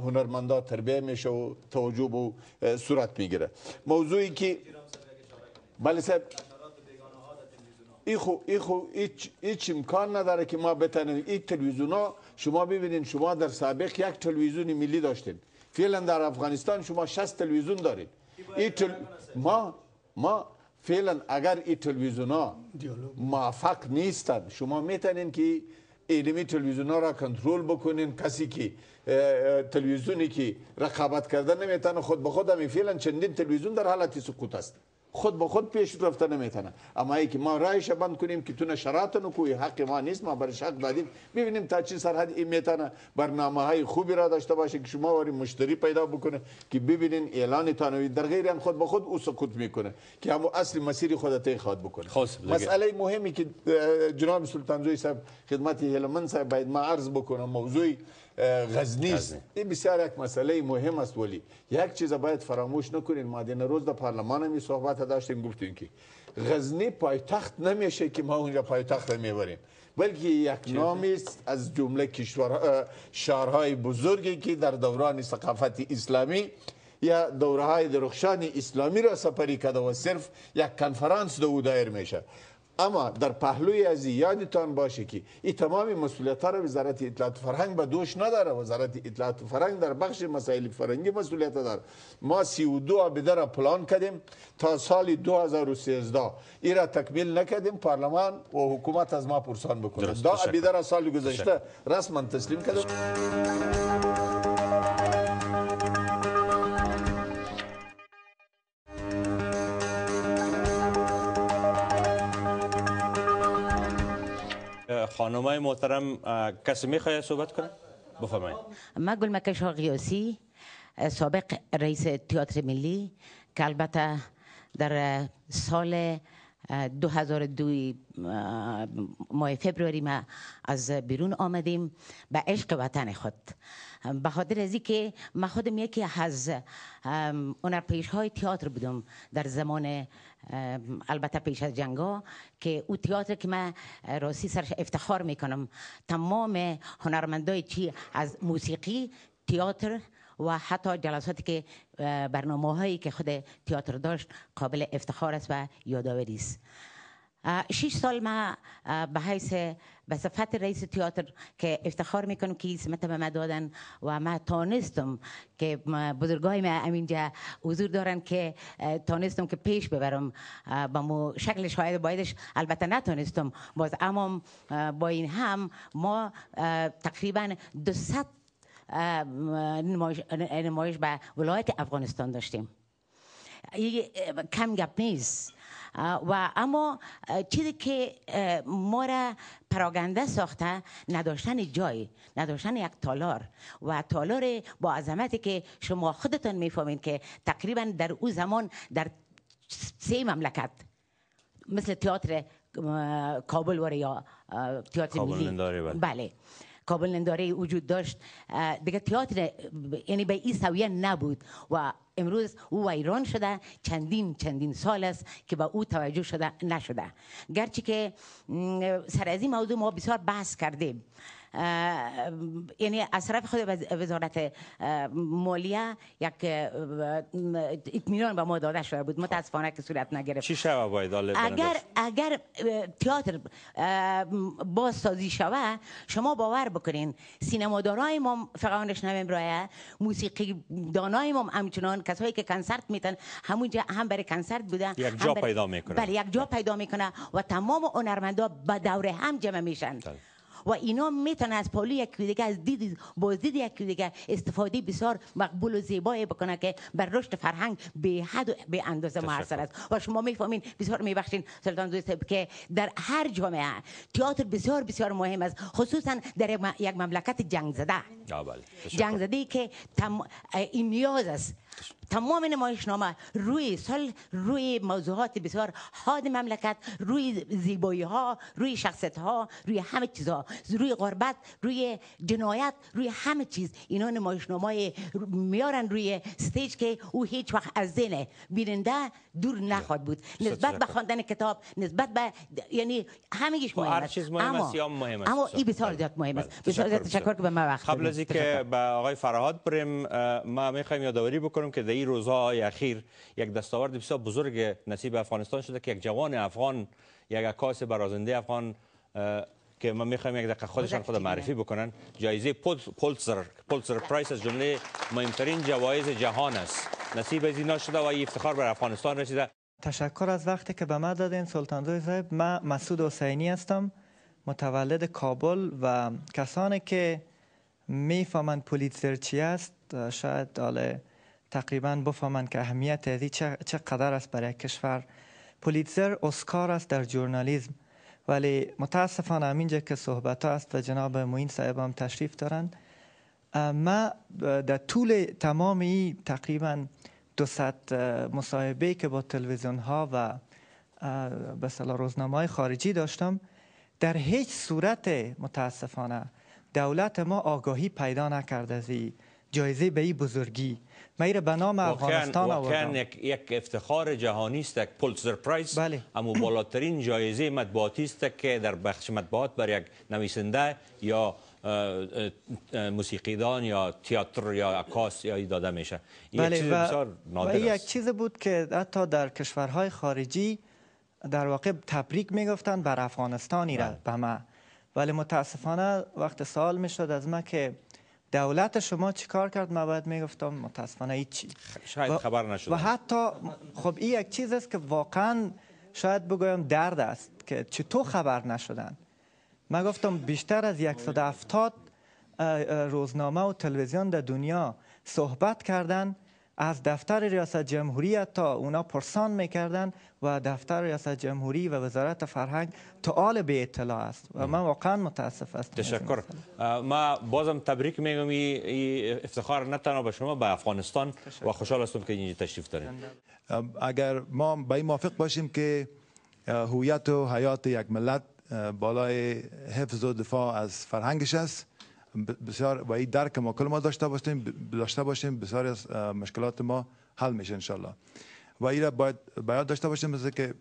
هنرمندا تربیه میشه و توجه و صورت میگیره موضوعی که بله صاحب ای خو ای خو هیچ هیچ امکان نداره که ما بتونیم این تلویزیونا شما ببینین شما در سابق یک تلویزیون ملی داشتین فعلا در افغانستان شما 60 تلویزیون دارین این تل... ما ما فعلا اگر این تلویزیون ها موفق نیستن شما میتونین که اینمی تلویزیون ها را کنترل بکنین کسی که تلویزیونی که رقابت کردن نمیتونه خود به خود همی فعلا چندین تلویزیون در حالت سقوط است خود به خود پیش رفته نمیتونه اما ای که ما رایش بند کنیم که تونه شراتن و کوی حق ما نیست ما برش حق دادیم ببینیم تا چی سرحد این میتونه برنامه های خوبی را داشته باشه که شما واری مشتری پیدا بکنه که ببینین اعلان تانوی در غیر هم خود به خود او سقوط میکنه که هم اصل مسیر خودت خواهد بکنه مسئله مهمی که جناب سلطان زوی صاحب خدمت هلمند صاحب باید ما عرض بکنم موضوعی غزنی است این بسیار یک مسئله مهم است ولی یک چیز باید فراموش نکنین ما دین روز در پارلمان هم صحبت داشتیم گفتیم که غزنی پایتخت نمیشه که ما اونجا پایتخت میبریم بلکه یک نامی است از جمله کشور شهرهای بزرگی که در دوران ثقافت اسلامی یا دوره های درخشان اسلامی را سپری کرده و صرف یک کنفرانس دو دا دایر میشه اما در پهلوی ازی یادتان باشه که این تمام مسئولیت ها را وزارت اطلاعات و فرهنگ به دوش نداره وزارت اطلاعات و فرهنگ در بخش مسائل فرهنگی مسئولیت داره ما 32 عبده را پلان کردیم تا سال 2013 این را تکمیل نکردیم پارلمان و حکومت از ما پرسان بکنه دا عبده را سال گذشته رسما تسلیم کردیم خانمای محترم کسی میخواد صحبت کنه بفرمایید من گل غیاسی سابق رئیس تئاتر ملی که البته در سال 2002 ماه فبروری ما از بیرون آمدیم به عشق وطن خود به خاطر از که ما خودم یکی از اون پیش های تئاتر بودم در زمان البته پیش از جنگا که او تئاتر که ما راستی سر افتخار میکنم تمام هنرمندای چی از موسیقی تئاتر و حتی جلساتی که برنامه هایی که خود تئاتر داشت قابل افتخار است و یادآوری است شش سال ما به حیث به صفت رئیس تئاتر که افتخار میکنم که سمت به من دادن و ما تانستم که بزرگای ما امینجا حضور دارن که تانستم که پیش ببرم با مو شکل شاید بایدش البته نتانستم باز اما با این هم ما تقریبا 200 نمایش به ولایت افغانستان داشتیم کم گپ نیست و اما چیزی که ما را پراگنده ساخته نداشتن جای نداشتن یک تالار و تالار با عظمتی که شما خودتان میفهمید که تقریبا در او زمان در سه مملکت مثل تئاتر کابل و یا تئاتر ملی بله, بله. کابل نداره وجود داشت دیگه تئاتر یعنی به این سویه نبود و امروز او ایران شده چندین چندین سال است که به او توجه شده نشده گرچه که سر از این موضوع ما بسیار بحث کردیم یعنی از طرف خود وزارت مالیه یک اطمینان به ما داده شده بود متاسفانه که صورت نگرفت چی شوه باید اگر اگر تئاتر بازسازی شوه شما باور بکنین سینمادارای ما فقط نمیم رایه موسیقی دانای ما همچنان کسایی که کنسرت میتن همونجا هم برای کنسرت بودن یک جا پیدا میکنه بله یک جا بله. پیدا میکنه و تمام هنرمندا به دوره هم جمع میشن بله. و اینا میتونه از پالی یک دیگه از دید بازدید یک دیگه استفاده بسیار مقبول و زیبایی بکنه که بر رشد فرهنگ به حد و به اندازه موثر است و شما میفهمین بسیار میبخشین سلطان دوست که در هر جامعه تئاتر بسیار بسیار مهم است خصوصا در یک مملکت جنگ زده بله. جنگ زده که تم... این نیاز است تمام نامه روی سال، روی موضوعات بسیار حاد مملکت روی زیبایی ها روی شخصت ها روی همه چیزها روی غربت روی جنایت روی همه چیز اینا نمایشنامه میارن روی ستیج که او هیچ وقت از ذهن بیننده دور نخواد بود نسبت به خواندن کتاب نسبت به یعنی همه خب، مهم مهم است اما این بله. بله. بسیار زیاد مهم است بسیار تشکر که به ما وقت قبل از اینکه به آقای فرهاد بریم ما میخوایم یادآوری بکنم میکنم که در این روزهای اخیر یک دستاورد بسیار بزرگ نصیب افغانستان شده که یک جوان افغان یک عکاس برازنده افغان که ما میخوایم یک دقیقه خودشان خود معرفی بکنن جایزه پولتزر پولتزر پرایس از جمله مهمترین جوایز جهان است نصیب از اینا شده و ای افتخار بر افغانستان رسیده تشکر از وقتی که به ما دادین سلطان صاحب من مسعود حسینی هستم متولد کابل و کسانی که میفهمند پولیتزر چی است شاید تقریبا بفهمند که اهمیت از چقدر است برای کشور پولیتزر اسکار است در جورنالیزم ولی متاسفانه همینجا که صحبت ها است و جناب موین صاحب هم تشریف دارند ما در طول تمام این تقریبا 200 مصاحبه که با تلویزیون ها و به صلاح روزنامه خارجی داشتم در هیچ صورت متاسفانه دولت ما آگاهی پیدا نکرده از جایزه به این بزرگی میره به نام افغانستان آوردم یک, یک افتخار جهانی است یک پولتزر پرایس بله. اما بالاترین جایزه مطبوعاتی است که در بخش مطبوعات برای یک نویسنده یا موسیقیدان یا تئاتر یا عکاس یا داده میشه این یک بله، چیز و نادر است یک چیز بود که حتی در کشورهای خارجی در واقع تبریک میگفتن بر افغانستانی را بله. به ما ولی متاسفانه وقت سال میشد از ما که دولت شما کار کرد من باید میگفتم متاسفانه هیچی شاید خبر نشد و حتی خب این یک چیز است که واقعا شاید بگویم درد است که چطور خبر نشدن من گفتم بیشتر از 170 روزنامه و تلویزیون در دنیا صحبت کردند. از دفتر ریاست جمهوری تا اونا پرسان میکردن و دفتر ریاست جمهوری و وزارت فرهنگ آل به اطلاع است و من واقعا متاسف است تشکر ما بازم تبریک میگم افتخار نه تنها به شما به افغانستان و خوشحال هستم که اینجا تشریف دارید اگر ما به این موافق باشیم که هویت و حیات یک ملت بالای حفظ و دفاع از فرهنگش است بسیار و این درک کل ما داشته باشیم داشته باشیم بسیار از مشکلات ما حل میشه انشالله و این را باید باید داشته باشیم مثل که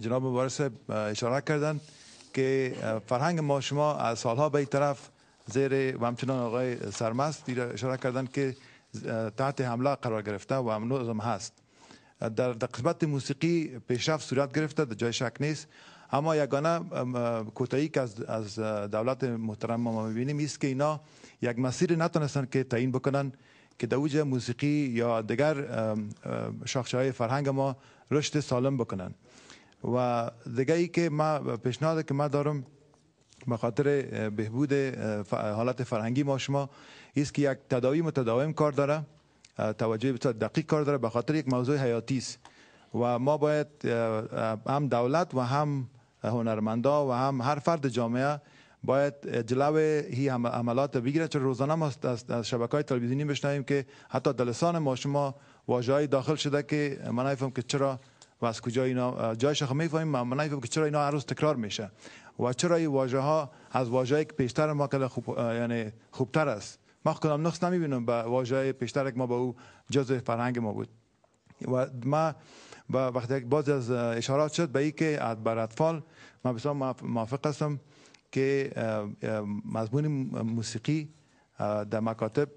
جناب مبارس اشاره کردن که فرهنگ ما شما از سالها به این طرف زیر و همچنان آقای سرمست اشاره کردن که تحت حمله قرار گرفته و هم هست در, در قسمت موسیقی پیشرفت صورت گرفته در جای شک نیست اما یگانه کوتاهی که از دولت محترم ما میبینیم است که اینا یک مسیر نتونستن که تعیین بکنن که دوج موسیقی یا دیگر شاخشه فرهنگ ما رشد سالم بکنن و دیگه ای که ما پیشنهاد که ما دارم به خاطر بهبود حالت فرهنگی ما شما است که یک تداوی متداوم کار داره توجه بسیار دقیق کار داره به خاطر یک موضوع حیاتی است و ما باید هم دولت و هم هنرمندا و هم هر فرد جامعه باید جلو هی عملات بگیره چون روزانه ما از شبکه های تلویزیونی بشنویم که حتی دلسان ما شما واژه‌ای داخل شده که من که چرا و از کجا اینا جایش خواهی میفهمیم من که چرا اینا هر روز تکرار میشه و چرا این واجه ها از واجه که پیشتر ما کل خوب یعنی خوبتر است ما کدام نقص نمیبینم به های پیشتر که ما با او جز فرهنگ ما بود و ما و وقتی باز از اشارات شد به اینکه بر اطفال من بسیار موافق هستم که مضمون موسیقی در مکاتب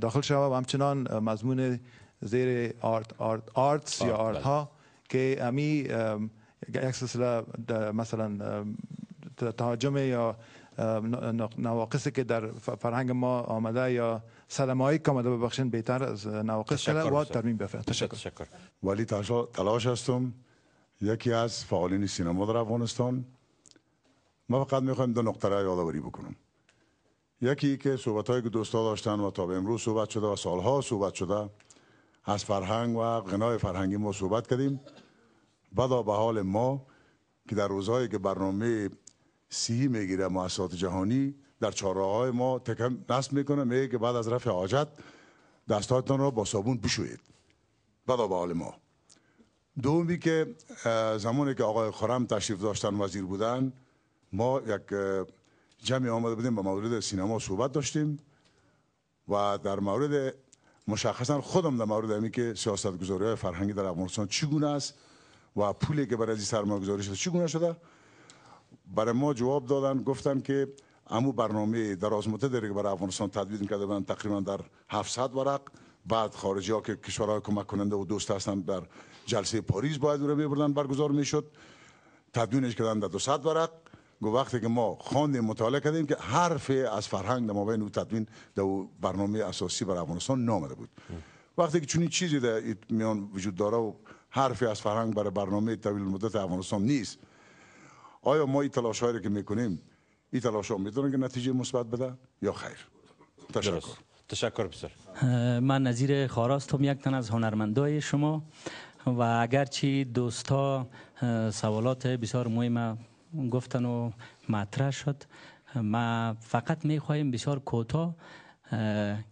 داخل شود و همچنان مضمون زیر آرت, آرت آرتس آرت یا آرت ها که امی یک سلسله مثلا تهاجم یا نواقصی که در فرهنگ ما آمده یا صدمه هایی که آمده ببخشین بهتر از نواقص شده و ترمیم بفرد تشکر. ولی تلاش هستم یکی از فعالین سینما در افغانستان ما فقط میخوایم دو نقطه را یادآوری بکنم یکی که صحبت هایی که دوستا داشتن و تا به امروز صحبت شده و سالها صحبت شده از فرهنگ و غنای فرهنگی ما صحبت کردیم بدا به حال ما که در روزهایی که برنامه سی میگیره مؤسسات جهانی در های ما تکم نصب میکنه میگه که بعد از رفع حاجت دستاتون رو با صابون بشویید بعد ما دومی که زمانی که آقای خرم تشریف داشتن وزیر بودن ما یک جمعی آمده بودیم با مورد سینما صحبت داشتیم و در مورد مشخصا خودم در مورد که سیاست گذاری های فرهنگی در افغانستان چگونه است و پولی که برای سرمایه گذاری شده چگونه شده برای ما جواب دادن گفتن که امو برنامه دراز مدت داره که برای افغانستان تدوین کرده بودن تقریبا در 700 ورق بعد خارجی ها که کشورهای کمک کننده و دوست هستن در جلسه پاریس باید رو میبردن برگزار میشد تدوینش کردن در 200 ورق گو وقتی که ما خواندیم مطالعه کردیم که حرف از فرهنگ در مابین او تدوین در برنامه اساسی برای افغانستان نامده بود وقتی که چنین چیزی در میان وجود داره و حرفی از فرهنگ برای برنامه طویل مدت افغانستان نیست آیا ما این تلاش هایی که میکنیم این تلاش ها که نتیجه مثبت بده یا خیر تشکر تشکر بسیار من نظیر خاراست هم یک تن از هنرمندای شما و اگرچه دوستا سوالات بسیار مهم گفتن و مطرح شد ما فقط میخواهیم بسیار کوتاه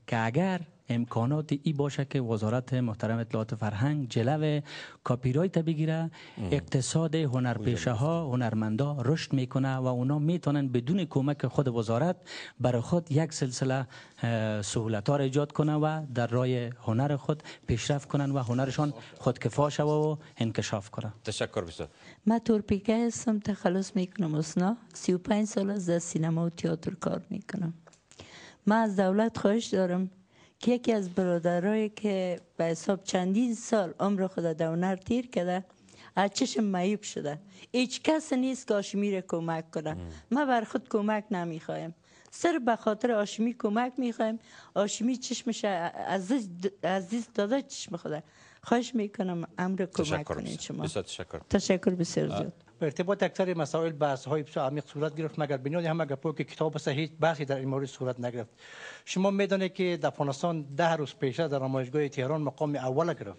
که اگر امکانات ای باشه که وزارت محترم اطلاعات فرهنگ جلو کاپی رایت بگیره اقتصاد هنرپیشه ها هنرمندا رشد میکنه و اونا میتونن بدون کمک خود وزارت برای خود یک سلسله سهولت ها را ایجاد کنه و در رای هنر خود پیشرفت کنن و هنرشان خودکفا شوه و انکشاف کنه تشکر بسیار من تورپیکه هستم تخلص میکنم اسنا 35 سال از سینما و تئاتر کار میکنم ما از دولت خواهش دارم که یکی از برادرایی که به حساب چندین سال عمر خود در تیر کرده از چشم معیوب شده هیچ کس نیست که آشمی کمک کنه ما بر خود کمک نمیخوایم سر به خاطر آشمی کمک میخوایم آشمی چشمش عزیز, عزیز داده چشم خدا خواهش میکنم امر کمک کنید شما تشکر تشکر بسیار زیاد به ارتباط اکثر مسائل بحث های عمیق صورت گرفت مگر بنیاد هم گپو که کتاب است هیچ بحثی در این مورد صورت نگرفت شما میدانید که در افغانستان ده روز پیش در نمایشگاه تهران مقام اول گرفت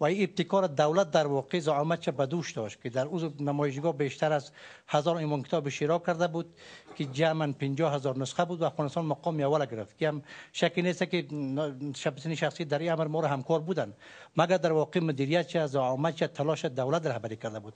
و این ابتکار دولت در واقع زعامت چه بدوش داشت که در اوز نمایشگاه بیشتر از هزار ایمان کتاب شیرا کرده بود که جمعاً پینجا هزار نسخه بود و افغانستان مقام اول گرفت که هم شکی نیست که شبسین شخصی در این امر ما را همکار بودن مگر در واقع مدیریت چه زعامت چه تلاش دولت رهبری کرده بود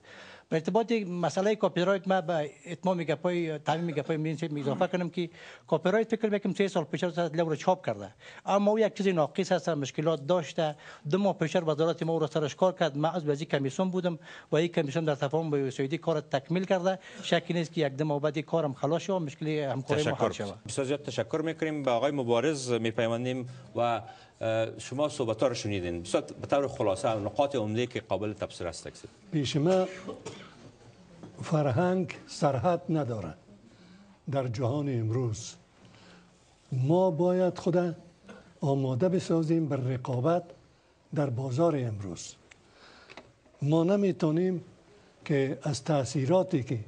به ارتباط مسئله کپی رایت ما به اتمام گپای تعمیم گپای می اضافه کنم که کپی رایت فکر میکنم 3 سال پیش از چاپ کرده اما او یک چیز ناقص هست مشکلات داشته دو ماه پیش وزارت ما را سرش کار کرد ما از وزیر کمیسیون بودم و این کمیسیون در تفاهم با سعودی کار تکمیل کرده شکی نیست که یک دو ماه بعد کارم خلاص شد مشکل همکاری ما حل شد بسیار تشکر میکنیم به آقای مبارز میپیمانیم و شما صحبت ها رو شنیدین به طور خلاصه نقاط عمده که قابل تفسیر است پیش ما فرهنگ سرحد نداره در جهان امروز ما باید خود آماده بسازیم بر رقابت در بازار امروز ما نمیتونیم که از تاثیراتی که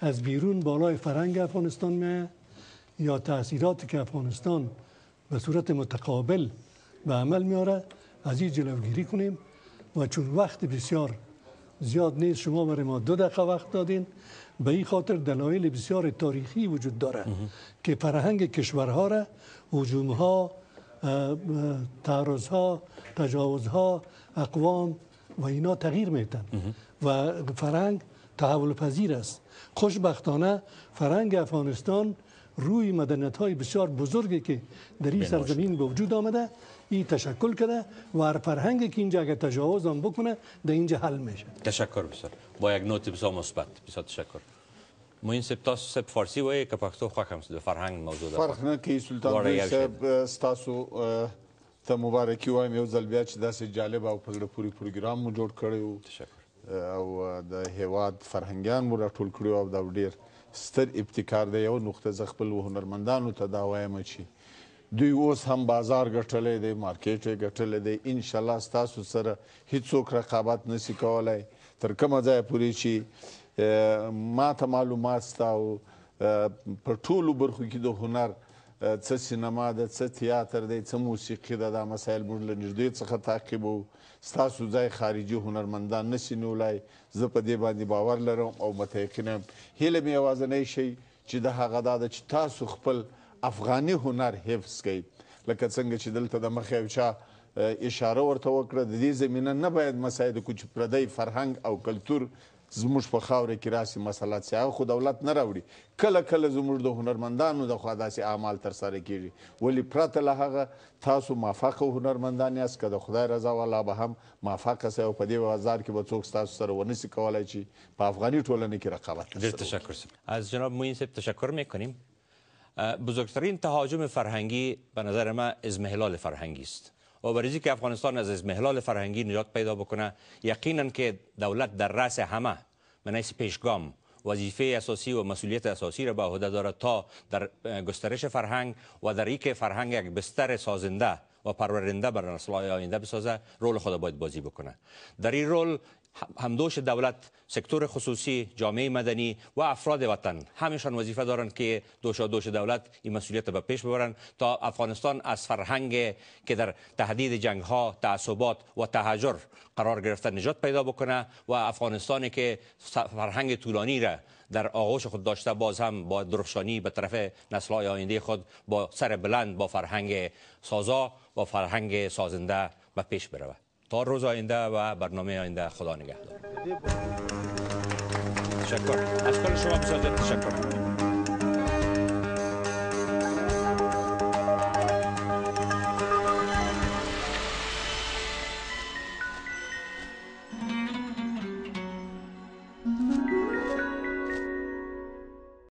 از بیرون بالای فرهنگ افغانستان میه یا تاثیراتی که افغانستان به صورت متقابل به عمل میاره از این جلوگیری کنیم و چون وقت بسیار زیاد نیست شما برای ما دو دقیقه وقت دادین به این خاطر دلایل بسیار تاریخی وجود داره که فرهنگ کشورها را هجوم ها تعرض ها تجاوز ها اقوام و اینا تغییر میتن و فرهنگ تحول پذیر است خوشبختانه فرهنگ افغانستان روی مدنیت های بسیار بزرگی که در این سرزمین به وجود آمده این تشکل کرده و هر فرهنگی که اینجا اگه تجاوز هم بکنه در اینجا حل میشه تشکر بسیار با یک نوت بسیار مثبت بسیار تشکر موین سب تاسو سب فارسی وای که پښتو خوښ هم د فرهنګ موضوع ده فرق نه کې سلطان بی سب تاسو ته مبارکي وایم یو ځل بیا چې داسې جالب او په زړه پورې پروګرام مو جوړ کړی وو تشکر او د هیواد فرهنګیان مو راټول کړی او دا ډیر ستر ابتکار دی یو نقطه ز خپل هنرمندانو ته دا وایم چې دوی اوس هم بازار ګټلې دی مارکیټ یې ګټلې دی ان شاء الله تاسو سره هیڅوک رقابت نشي کولای تر کومه ځای پورې چې ما ته معلومات ستا او په ټولو برخو کې د هنر څه سینما ده څه تیاتر دی څه موسیقي ده دا مسایل موږ له نږدې څخه تعقیبو ستاسو ځای خارجي هنرمندان نشي نیولی زه په دې باندې باور لرم او متیقن یم هیله مې یوازنی شی چې د هغه دا ده چې تاسو خپل افغاني هنر حفظ کړي لکه څنګه چې دلته د مخه چا اشاره ورته وکړه د دې زمينه نه باید مساید کو چې پردی فرهنګ او کلچر زموږ په خاوره کې راسي مسله چې خو دولت نه راوړي کله کله زموږ د هنرمندانو د خوا داسې اعمال تر سره کیږي ولی پرته له هغه تاسو مافق هنرمندان یاست که د خدای رضا والا به هم مافق سي او په دې بازار کې به څوک تاسو سره ونسی کولای چې په افغاني ټولنه کې رقابت تر سره ډیر تشکر از جناب موین صاحب تشکر میکنیم بزرگترین تهاجم فرهنگی به نظر من ازمهلال فرهنگی است و برای که افغانستان از محلال فرهنگی نجات پیدا بکنه یقینا که دولت در رأس همه منیس پیشگام وظیفه اساسی و مسئولیت اساسی را به عهده دارد تا در گسترش فرهنگ و در اینکه فرهنگ یک بستر سازنده و پرورنده بر نسل آینده بسازه رول خود باید بازی بکنه در این رول همدوش دولت سکتور خصوصی جامعه مدنی و افراد وطن همیشان وظیفه دارند که دوشا دوش دولت این مسئولیت به پیش ببرند تا افغانستان از فرهنگ که در تهدید جنگ ها تعصبات و تهجر قرار گرفته نجات پیدا بکنه و افغانستانی که فرهنگ طولانی را در آغوش خود داشته باز هم با درخشانی به طرف نسل های آینده خود با سر بلند با فرهنگ سازا و فرهنگ سازنده به پیش برود تا روز آینده و برنامه آینده خدا نگهدار تشکر از کل شما بسازید تشکر